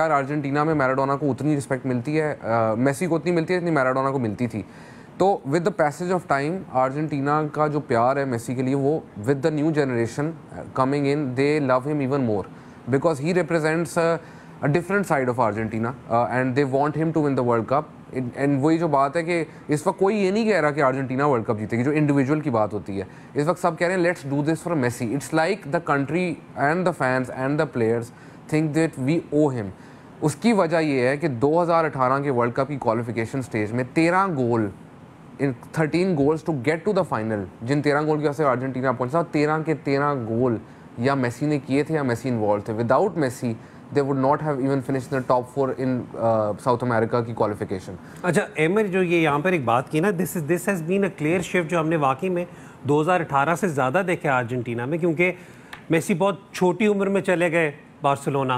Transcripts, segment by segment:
यार अर्जेंटीना में मैराडोना को उतनी रिस्पेक्ट मिलती है आ, मेसी को उतनी मिलती है जितनी मैराडोना को मिलती थी तो with the passage of time Argentina का जो प्यार है मेसी के लिए वो with the new generation coming in they love him even more because he represents a different side of Argentina and they want him to win the world cup and वही जो बात है कि इस वक्त कोई ये नहीं कह रहा कि अर्जेंटीना वर्ल्ड कप जीतेगी जो इंडिविजुअल की बात होती है इस वक्त सब कह रहे हैं let's do this for Messi it's like the country and the fans and the players think that we owe him उसकी वजह यह है कि 2018 के वर्ल्ड कप की क्वालिफिकेशन स्टेज में तेरह goal in thirteen goals to get to the final जिन तेरह गोल की वजह से अर्जेंटीना पहुंचा तेरह के तेरह गोल या मेसी ने किए थे या मेसी इन्वॉल्व थे without Messi they would not have even finish the top four in South America की क्वालिफिकेशन अच्छा एमर जो ये यहाँ पर एक बात की ना this is this has been a clear shift जो हमने वाकई में 2018 से ज़्यादा देखे अर्जेंटीना में क्योंकि मेसी बहुत छोटी उम्र में चले गए बार्सलोना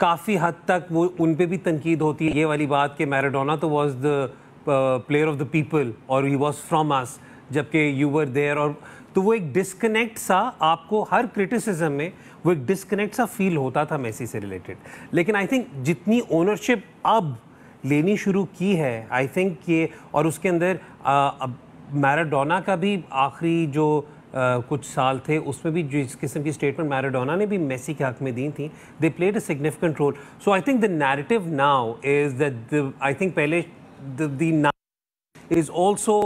काफ़ी हद तक वो उन पर भी तनकीद होती है ये वाली बात कि मैराडोना तो was the player of the people और ही वॉज फ्राम आस जबकि यू वर देयर और तो वो एक डिस्कनेक्ट सा आपको हर क्रिटिसिज्म में वो एक डिस्कनेक्ट सा फील होता था मेसी से रिलेटेड लेकिन आई थिंक जितनी ओनरशिप अब लेनी शुरू की है आई थिंक ये और उसके अंदर uh, मैराडोना का भी आखिरी जो कुछ साल थे उसमें भी जिस किस्म की स्टेटमेंट मैराडोना ने भी मेसी के हक में दी थी they played a significant role so I think the narrative now is that I think पहले the is also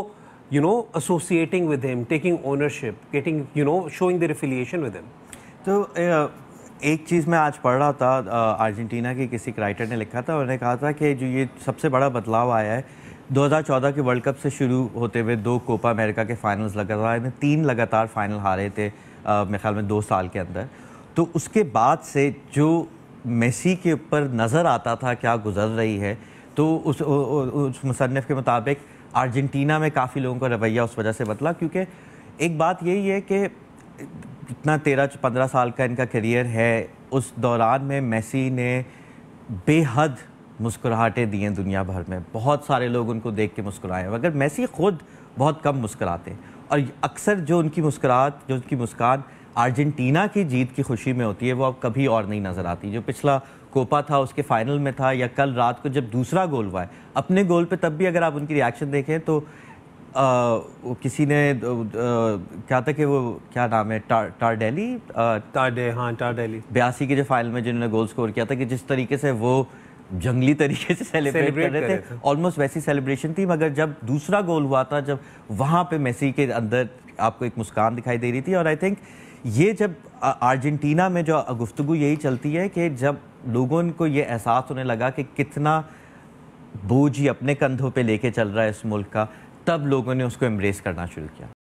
you know associating with him taking ownership getting you know showing their affiliation with him तो एक चीज़ मैं आज पढ़ रहा था Argentina के किसी राइटर ने लिखा था उन्होंने कहा था कि जो ये सबसे बड़ा बदलाव आया है 2014 के वर्ल्ड कप से शुरू होते हुए दो कोपा अमेरिका के फाइनल्स लगातार में तीन लगातार फाइनल हारे थे मेरे ख्याल में दो साल के अंदर तो उसके बाद से जो मेसी के ऊपर नज़र आता था क्या गुजर रही है तो उस, उस मुसनफ़ के मुताबिक अर्जेंटीना में काफ़ी लोगों का रवैया उस वजह से बदला क्योंकि एक बात यही है कि इतना तेरह पंद्रह साल का इनका करियर है उस दौरान में मेसी ने बेहद मुस्कुराहटें दी हैं दुनिया भर में बहुत सारे लोग उनको देख के मुस्कुराए हैं मगर मैसी खुद बहुत कम मुस्कुराते हैं और अक्सर जो उनकी मुस्कुराहट जो उनकी मुस्कान अर्जेंटीना की जीत की खुशी में होती है वो अब कभी और नहीं नज़र आती जो पिछला कोपा था उसके फाइनल में था या कल रात को जब दूसरा गोल हुआ है अपने गोल पे तब भी अगर आप उनकी रिएक्शन देखें तो आ, किसी ने आ, क्या था कि वो क्या नाम है टार टारडेली टारडे हाँ टारडेली बयासी के जो फाइनल में जिन्होंने गोल स्कोर किया था कि जिस तरीके से वो जंगली तरीके से सेलिब्रेट कर रहे थे ऑलमोस्ट वैसी सेलिब्रेशन थी मगर जब दूसरा गोल हुआ था जब वहाँ पे मेसी के अंदर आपको एक मुस्कान दिखाई दे रही थी और आई थिंक ये जब अर्जेंटीना में जो गुफ्तु यही चलती है कि जब लोगों को ये एहसास होने लगा कि कितना बोझ ही अपने कंधों पे लेके चल रहा है इस मुल्क का तब लोगों ने उसको एम्ब्रेस करना शुरू किया